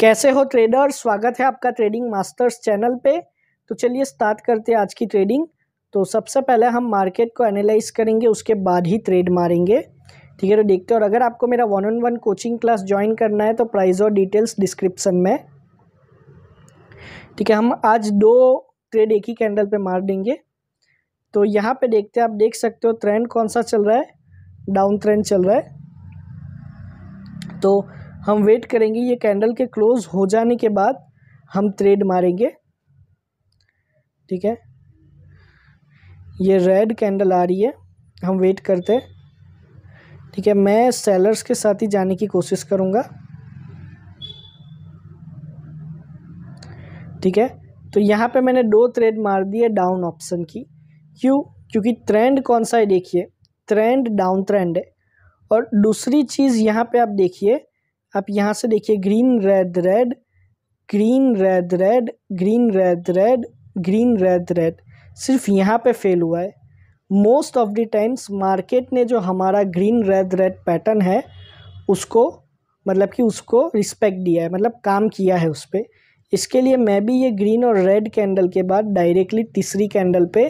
कैसे हो ट्रेडर स्वागत है आपका ट्रेडिंग मास्टर्स चैनल पे तो चलिए स्टार्ट करते हैं आज की ट्रेडिंग तो सबसे पहले हम मार्केट को एनालाइज करेंगे उसके बाद ही ट्रेड मारेंगे ठीक है तो देखते हैं और अगर आपको मेरा one on one coaching class join करना है तो प्राइस और डिटेल्स डिस्क्रिप्सन में ठीक है हम आज दो ट्रेड एक ही कैंडल पर मार देंगे तो यहाँ पर देखते आप देख सकते हो ट्रेंड कौन सा चल रहा है डाउन ट्रेंड चल रहा है तो हम वेट करेंगे ये कैंडल के क्लोज हो जाने के बाद हम थ्रेड मारेंगे ठीक है ये रेड कैंडल आ रही है हम वेट करते हैं ठीक है मैं सेलर्स के साथ ही जाने की कोशिश करूँगा ठीक है तो यहाँ पे मैंने दो थ्रेड मार दिए डाउन ऑप्शन की क्यों क्योंकि ट्रेंड कौन सा है देखिए ट्रेंड डाउन ट्रेंड है और दूसरी चीज़ यहाँ पे आप देखिए आप यहाँ से देखिए green red red green red red green red red green red red सिर्फ यहाँ पे फेल हुआ है most of the times market ने जो हमारा ग्रीन रेड रेड पैटर्न है उसको मतलब कि उसको रिस्पेक्ट दिया है मतलब काम किया है उस पर इसके लिए मैं भी ये ग्रीन और रेड कैंडल के बाद डायरेक्टली तीसरी कैंडल पे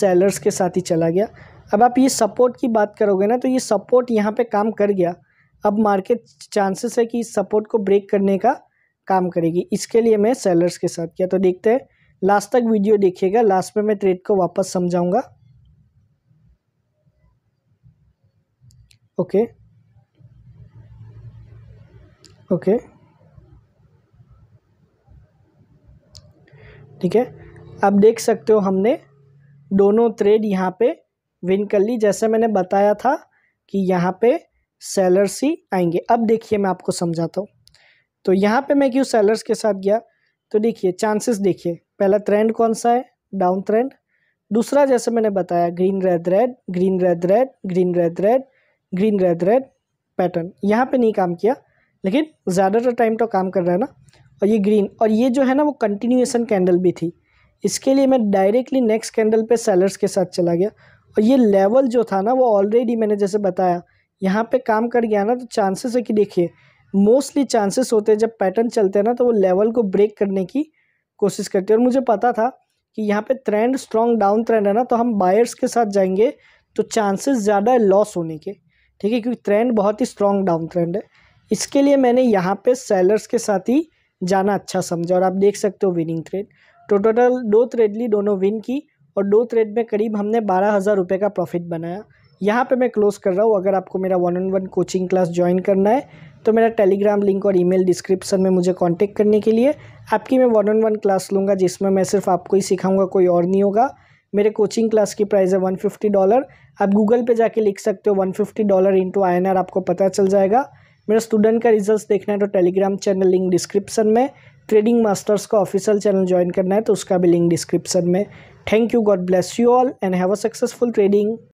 सेलर्स के साथ ही चला गया अब आप ये सपोर्ट की बात करोगे ना तो ये सपोर्ट यहाँ पे काम कर गया अब मार्केट चांसेस है कि इस सपोर्ट को ब्रेक करने का काम करेगी इसके लिए मैं सेलर्स के साथ किया तो देखते हैं लास्ट तक वीडियो देखिएगा लास्ट में मैं ट्रेड को वापस समझाऊंगा ओके ओके ठीक है अब देख सकते हो हमने दोनों ट्रेड यहाँ पे विन कर ली जैसे मैंने बताया था कि यहाँ पे सेलर्स ही आएंगे अब देखिए मैं आपको समझाता हूँ तो यहाँ पे मैं क्यों सेलर्स के साथ गया तो देखिए चांसेस देखिए पहला ट्रेंड कौन सा है डाउन ट्रेंड दूसरा जैसे मैंने बताया green red red green red red green red red green red red pattern यहाँ पे नहीं काम किया लेकिन ज़्यादातर टाइम तो काम कर रहा है ना और ये ग्रीन और ये जो है ना वो कंटिन्यूएसन कैंडल भी थी इसके लिए मैं डायरेक्टली नेक्स्ट कैंडल पे सेलर्स के साथ चला गया और ये लेवल जो था ना वो ऑलरेडी मैंने जैसे बताया यहाँ पे काम कर गया ना तो चांसेस है कि देखिए मोस्टली चांसेस होते हैं जब पैटर्न चलते हैं ना तो वो लेवल को ब्रेक करने की कोशिश करते हैं और मुझे पता था कि यहाँ पे ट्रेंड स्ट्रॉन्ग डाउन ट्रेंड है ना तो हम बायर्स के साथ जाएंगे तो चांसेस ज़्यादा है लॉस होने के ठीक है क्योंकि ट्रेंड बहुत ही स्ट्रॉन्ग डाउन ट्रेंड है इसके लिए मैंने यहाँ पर सेलर्स के साथ ही जाना अच्छा समझा और आप देख सकते हो विनिंग ट्रेड तो टोटल दो ट्रेड ली दोनों विन की और दो ट्रेड में करीब हमने बारह हज़ार रुपये का प्रॉफिट बनाया यहाँ पे मैं क्लोज़ कर रहा हूँ अगर आपको मेरा one on one coaching class join करना है तो मेरा टेलीग्राम लिंक और ईमेल डिस्क्रिप्शन में मुझे कांटेक्ट करने के लिए आपकी मैं वन ऑन वन क्लास लूँगा जिसमें मैं सिर्फ आपको ही सिखाऊंगा कोई और नहीं होगा मेरे कोचिंग क्लास की प्राइस है वन फिफ्टी डॉलर आप गूगल पर जाके लिख सकते हो one fifty dollar into I N R आपको पता चल जाएगा मेरा स्टूडेंट का रिजल्ट देखना है तो टेलीग्राम चैनल लिंक डिस्क्रिप्शन में ट्रेडिंग मास्टर्स का ऑफिशियल चैनल ज्वाइन करना है तो उसका भी लिंक डिस्क्रिप्शन में thank you God bless you all and have a successful trading